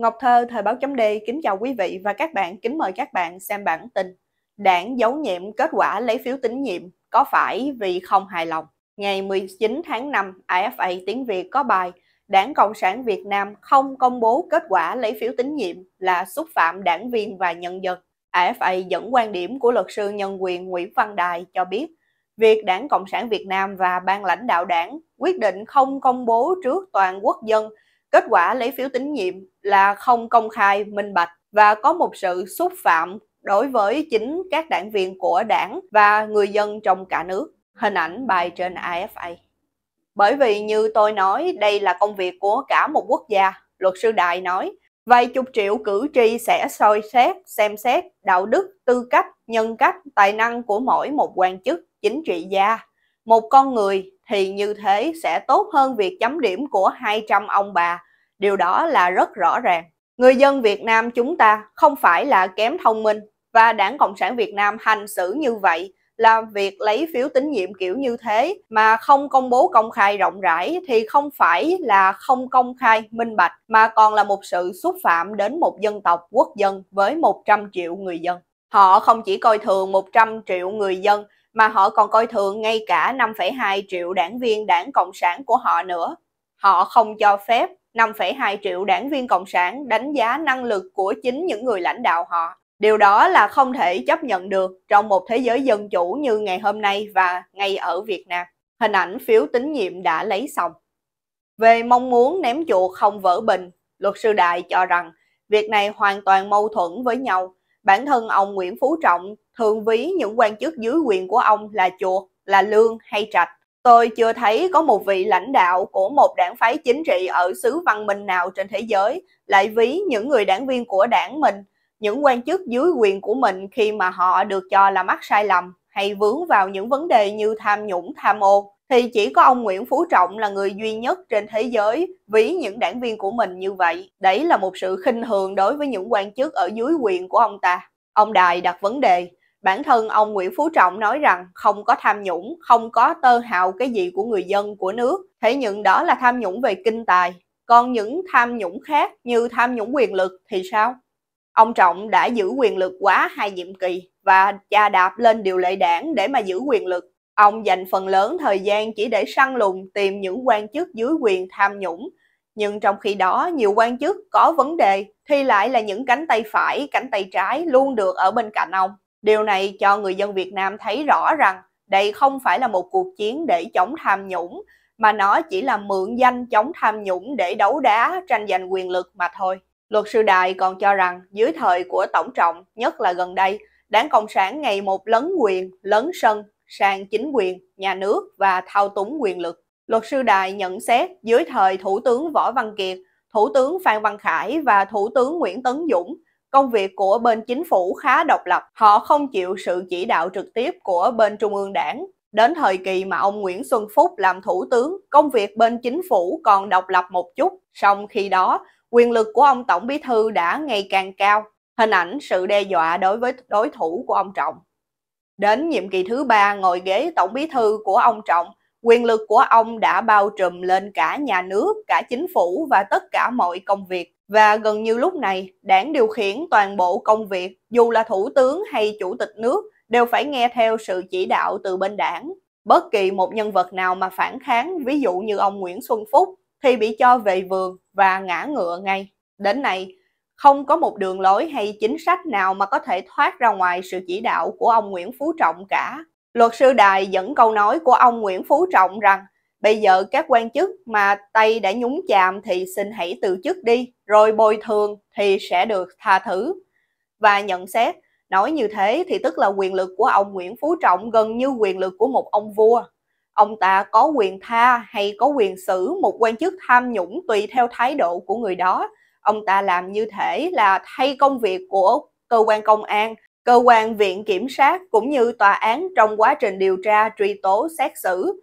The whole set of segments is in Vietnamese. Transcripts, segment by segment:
Ngọc Thơ, Thời báo chấm D kính chào quý vị và các bạn, kính mời các bạn xem bản tin. Đảng giấu nhiệm kết quả lấy phiếu tín nhiệm, có phải vì không hài lòng? Ngày 19 tháng 5, AFA Tiếng Việt có bài Đảng Cộng sản Việt Nam không công bố kết quả lấy phiếu tín nhiệm là xúc phạm đảng viên và nhân dân. AFA dẫn quan điểm của luật sư nhân quyền Nguyễn Văn Đài cho biết, việc Đảng Cộng sản Việt Nam và ban lãnh đạo đảng quyết định không công bố trước toàn quốc dân kết quả lấy phiếu tín nhiệm là không công khai, minh bạch và có một sự xúc phạm đối với chính các đảng viên của đảng và người dân trong cả nước. Hình ảnh bài trên AFA. Bởi vì như tôi nói, đây là công việc của cả một quốc gia, luật sư Đại nói. Vài chục triệu cử tri sẽ soi xét, xem xét đạo đức, tư cách, nhân cách, tài năng của mỗi một quan chức, chính trị gia. Một con người thì như thế sẽ tốt hơn việc chấm điểm của 200 ông bà điều đó là rất rõ ràng. Người dân Việt Nam chúng ta không phải là kém thông minh và Đảng Cộng sản Việt Nam hành xử như vậy là việc lấy phiếu tín nhiệm kiểu như thế mà không công bố công khai rộng rãi thì không phải là không công khai minh bạch mà còn là một sự xúc phạm đến một dân tộc quốc dân với 100 triệu người dân. Họ không chỉ coi thường 100 triệu người dân mà họ còn coi thường ngay cả 5,2 triệu đảng viên đảng Cộng sản của họ nữa. Họ không cho phép 5,2 triệu đảng viên Cộng sản đánh giá năng lực của chính những người lãnh đạo họ. Điều đó là không thể chấp nhận được trong một thế giới dân chủ như ngày hôm nay và ngay ở Việt Nam. Hình ảnh phiếu tín nhiệm đã lấy xong. Về mong muốn ném chuột không vỡ bình, luật sư Đại cho rằng việc này hoàn toàn mâu thuẫn với nhau. Bản thân ông Nguyễn Phú Trọng thường ví những quan chức dưới quyền của ông là chuột, là lương hay trạch. Tôi chưa thấy có một vị lãnh đạo của một đảng phái chính trị ở xứ văn minh nào trên thế giới lại ví những người đảng viên của đảng mình, những quan chức dưới quyền của mình khi mà họ được cho là mắc sai lầm hay vướng vào những vấn đề như tham nhũng tham ô thì chỉ có ông Nguyễn Phú Trọng là người duy nhất trên thế giới ví những đảng viên của mình như vậy. Đấy là một sự khinh thường đối với những quan chức ở dưới quyền của ông ta. Ông Đài đặt vấn đề, bản thân ông Nguyễn Phú Trọng nói rằng không có tham nhũng, không có tơ hào cái gì của người dân của nước. Thế nhưng đó là tham nhũng về kinh tài. Còn những tham nhũng khác như tham nhũng quyền lực thì sao? Ông Trọng đã giữ quyền lực quá hai nhiệm kỳ và cha đạp lên điều lệ đảng để mà giữ quyền lực. Ông dành phần lớn thời gian chỉ để săn lùng tìm những quan chức dưới quyền tham nhũng. Nhưng trong khi đó, nhiều quan chức có vấn đề thì lại là những cánh tay phải, cánh tay trái luôn được ở bên cạnh ông. Điều này cho người dân Việt Nam thấy rõ rằng đây không phải là một cuộc chiến để chống tham nhũng, mà nó chỉ là mượn danh chống tham nhũng để đấu đá, tranh giành quyền lực mà thôi. Luật sư Đại còn cho rằng dưới thời của Tổng Trọng, nhất là gần đây, đảng Cộng sản ngày một lấn quyền, lấn sân sang chính quyền, nhà nước và thao túng quyền lực. Luật sư Đại nhận xét dưới thời Thủ tướng Võ Văn Kiệt, Thủ tướng Phan Văn Khải và Thủ tướng Nguyễn Tấn Dũng – công việc của bên chính phủ khá độc lập, họ không chịu sự chỉ đạo trực tiếp của bên trung ương đảng. Đến thời kỳ mà ông Nguyễn Xuân Phúc làm thủ tướng, công việc bên chính phủ còn độc lập một chút, song khi đó, quyền lực của ông Tổng Bí Thư đã ngày càng cao, hình ảnh sự đe dọa đối với đối thủ của ông Trọng. Đến nhiệm kỳ thứ ba ngồi ghế Tổng Bí Thư của ông Trọng, quyền lực của ông đã bao trùm lên cả nhà nước, cả chính phủ và tất cả mọi công việc. Và gần như lúc này, đảng điều khiển toàn bộ công việc, dù là thủ tướng hay chủ tịch nước, đều phải nghe theo sự chỉ đạo từ bên đảng. Bất kỳ một nhân vật nào mà phản kháng, ví dụ như ông Nguyễn Xuân Phúc, thì bị cho về vườn và ngã ngựa ngay. Đến nay, không có một đường lối hay chính sách nào mà có thể thoát ra ngoài sự chỉ đạo của ông Nguyễn Phú Trọng cả. Luật sư Đài dẫn câu nói của ông Nguyễn Phú Trọng rằng bây giờ các quan chức mà tay đã nhúng chàm thì xin hãy từ chức đi, rồi bồi thường thì sẽ được tha thứ. Và nhận xét, nói như thế thì tức là quyền lực của ông Nguyễn Phú Trọng gần như quyền lực của một ông vua. Ông ta có quyền tha hay có quyền xử một quan chức tham nhũng tùy theo thái độ của người đó. Ông ta làm như thể là thay công việc của cơ quan công an Cơ quan viện kiểm sát cũng như tòa án trong quá trình điều tra truy tố xét xử.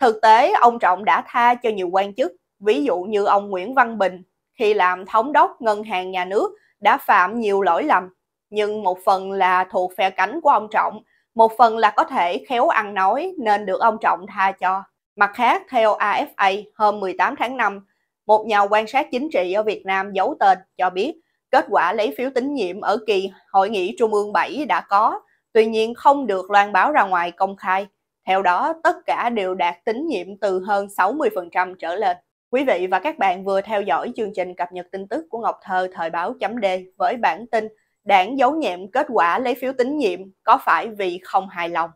Thực tế, ông Trọng đã tha cho nhiều quan chức, ví dụ như ông Nguyễn Văn Bình khi làm thống đốc ngân hàng nhà nước đã phạm nhiều lỗi lầm, nhưng một phần là thuộc phe cánh của ông Trọng, một phần là có thể khéo ăn nói nên được ông Trọng tha cho. Mặt khác, theo AFA hôm 18 tháng 5, một nhà quan sát chính trị ở Việt Nam giấu tên cho biết kết quả lấy phiếu tín nhiệm ở kỳ hội nghị Trung ương 7 đã có, tuy nhiên không được loan báo ra ngoài công khai. Theo đó, tất cả đều đạt tín nhiệm từ hơn 60% trở lên. Quý vị và các bạn vừa theo dõi chương trình cập nhật tin tức của Ngọc Thơ thời báo chấm D với bản tin Đảng giấu nhẹm kết quả lấy phiếu tín nhiệm có phải vì không hài lòng?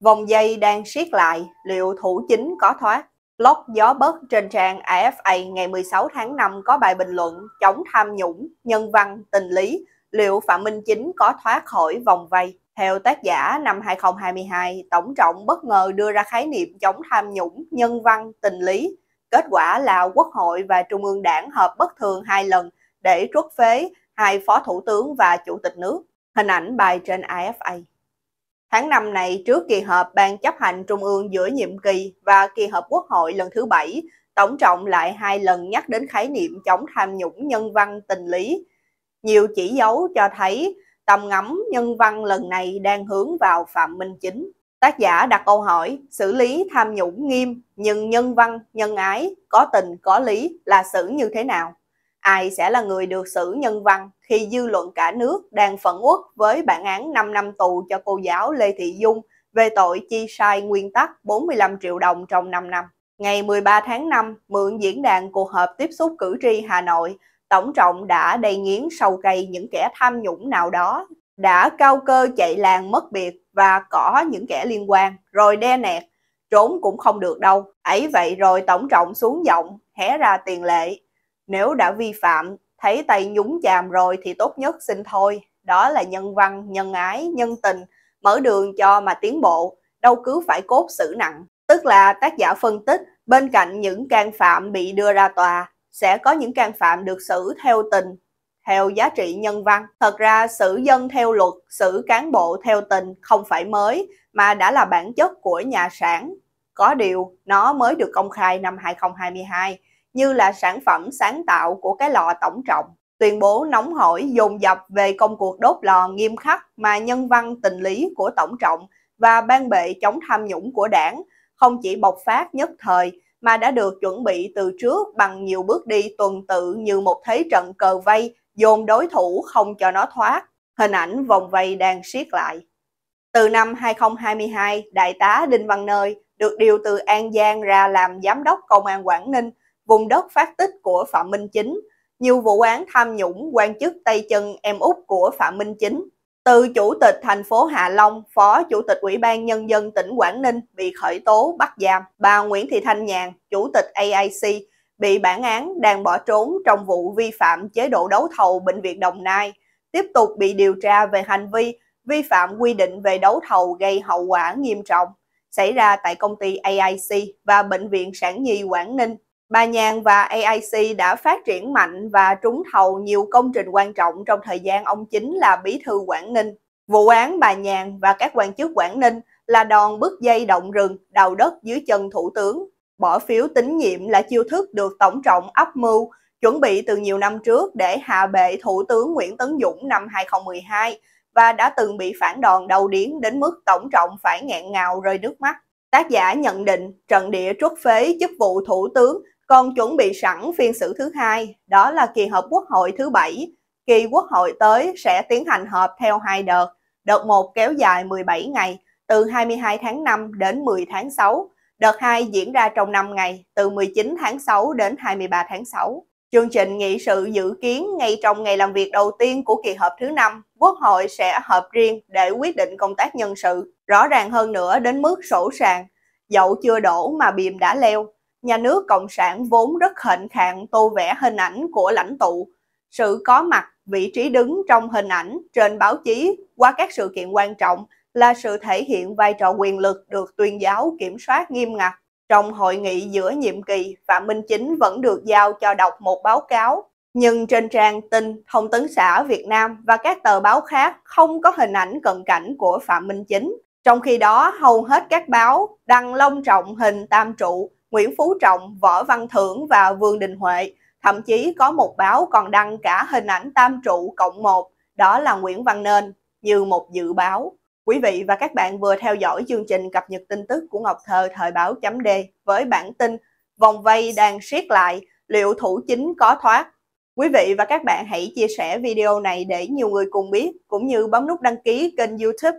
Vòng dây đang siết lại, liệu thủ chính có thoát? Blog Gió Bớt trên trang AFA ngày 16 tháng 5 có bài bình luận chống tham nhũng, nhân văn, tình lý, liệu Phạm Minh Chính có thoát khỏi vòng vây? Theo tác giả, năm 2022, Tổng trọng bất ngờ đưa ra khái niệm chống tham nhũng, nhân văn, tình lý. Kết quả là Quốc hội và Trung ương đảng họp bất thường hai lần để trút phế hai Phó Thủ tướng và Chủ tịch nước. Hình ảnh bài trên AFA. Tháng 5 này, trước kỳ họp Ban chấp hành Trung ương giữa nhiệm kỳ và kỳ họp Quốc hội lần thứ 7, Tổng trọng lại hai lần nhắc đến khái niệm chống tham nhũng nhân văn tình lý. Nhiều chỉ dấu cho thấy tầm ngắm nhân văn lần này đang hướng vào Phạm Minh Chính. Tác giả đặt câu hỏi, xử lý tham nhũng nghiêm nhưng nhân văn, nhân ái, có tình, có lý là xử như thế nào? ai sẽ là người được xử nhân văn khi dư luận cả nước đang phẫn uất với bản án 5 năm tù cho cô giáo Lê Thị Dung về tội chi sai nguyên tắc 45 triệu đồng trong 5 năm. Ngày 13 tháng 5, mượn diễn đàn cuộc họp tiếp xúc cử tri Hà Nội, Tổng Trọng đã đầy nghiến sầu cây những kẻ tham nhũng nào đó, đã cao cơ chạy làng mất biệt và cỏ những kẻ liên quan, rồi đe nẹt, trốn cũng không được đâu. Ấy vậy rồi Tổng Trọng xuống giọng, hé ra tiền lệ, nếu đã vi phạm, thấy tay nhúng chàm rồi thì tốt nhất xin thôi. Đó là nhân văn, nhân ái, nhân tình, mở đường cho mà tiến bộ, đâu cứ phải cốt xử nặng. Tức là tác giả phân tích, bên cạnh những can phạm bị đưa ra tòa, sẽ có những can phạm được xử theo tình, theo giá trị nhân văn. Thật ra xử dân theo luật, xử cán bộ theo tình không phải mới mà đã là bản chất của nhà sản. Có điều, nó mới được công khai năm 2022 như là sản phẩm sáng tạo của cái lò tổng trọng. Tuyên bố nóng hổi dồn dập về công cuộc đốt lò nghiêm khắc mà nhân văn tình lý của tổng trọng và ban bệ chống tham nhũng của đảng không chỉ bộc phát nhất thời mà đã được chuẩn bị từ trước bằng nhiều bước đi tuần tự như một thế trận cờ vây dồn đối thủ không cho nó thoát. Hình ảnh vòng vây đang siết lại. Từ năm 2022, Đại tá Đinh Văn Nơi được điều từ An Giang ra làm Giám đốc Công an Quảng Ninh – vùng đất phát tích của Phạm Minh Chính, nhiều vụ án tham nhũng quan chức tay chân em út của Phạm Minh Chính. Từ Chủ tịch thành phố Hạ Long, Phó Chủ tịch Ủy ban Nhân dân tỉnh Quảng Ninh bị khởi tố bắt giam. Bà Nguyễn Thị Thanh Nhàn, Chủ tịch AIC, bị bản án đang bỏ trốn trong vụ vi phạm chế độ đấu thầu Bệnh viện Đồng Nai, tiếp tục bị điều tra về hành vi vi phạm quy định về đấu thầu gây hậu quả nghiêm trọng xảy ra tại công ty AIC và Bệnh viện Sản Nhi Quảng Ninh Bà Nhàn và AIC đã phát triển mạnh và trúng thầu nhiều công trình quan trọng trong thời gian ông chính là bí thư Quảng Ninh. Vụ án bà Nhàn và các quan chức Quảng Ninh là đòn bứt dây động rừng, đào đất dưới chân thủ tướng. Bỏ phiếu tín nhiệm là chiêu thức được Tổng trọng ấp mưu, chuẩn bị từ nhiều năm trước để hạ bệ Thủ tướng Nguyễn Tấn Dũng năm 2012 và đã từng bị phản đòn đầu điến đến mức Tổng trọng phải nghẹn ngào rơi nước mắt. Tác giả nhận định trận địa trút phế chức vụ thủ tướng còn chuẩn bị sẵn phiên xử thứ hai, đó là kỳ họp quốc hội thứ bảy. Kỳ quốc hội tới sẽ tiến hành họp theo hai đợt, đợt 1 kéo dài 17 ngày, từ 22 tháng 5 đến 10 tháng 6, đợt 2 diễn ra trong 5 ngày, từ 19 tháng 6 đến 23 tháng 6. Chương trình nghị sự dự kiến ngay trong ngày làm việc đầu tiên của kỳ họp thứ năm, Quốc hội sẽ họp riêng để quyết định công tác nhân sự, rõ ràng hơn nữa đến mức sổ sàng. Dậu chưa đổ mà bìm đã leo, nhà nước Cộng sản vốn rất hạnh khạng tô vẽ hình ảnh của lãnh tụ. Sự có mặt, vị trí đứng trong hình ảnh, trên báo chí, qua các sự kiện quan trọng là sự thể hiện vai trò quyền lực được tuyên giáo kiểm soát nghiêm ngặt. Trong hội nghị giữa nhiệm kỳ, Phạm Minh Chính vẫn được giao cho đọc một báo cáo. Nhưng trên trang tin, thông tấn xã Việt Nam và các tờ báo khác không có hình ảnh cận cảnh của Phạm Minh Chính. Trong khi đó, hầu hết các báo đăng long trọng hình tam trụ Nguyễn Phú Trọng, Võ Văn Thưởng và Vương Đình Huệ. Thậm chí có một báo còn đăng cả hình ảnh tam trụ cộng một, đó là Nguyễn Văn Nên, như một dự báo. Quý vị và các bạn vừa theo dõi chương trình cập nhật tin tức của Ngọc Thơ thời báo chấm D với bản tin Vòng vây đang siết lại, liệu thủ chính có thoát? Quý vị và các bạn hãy chia sẻ video này để nhiều người cùng biết, cũng như bấm nút đăng ký kênh youtube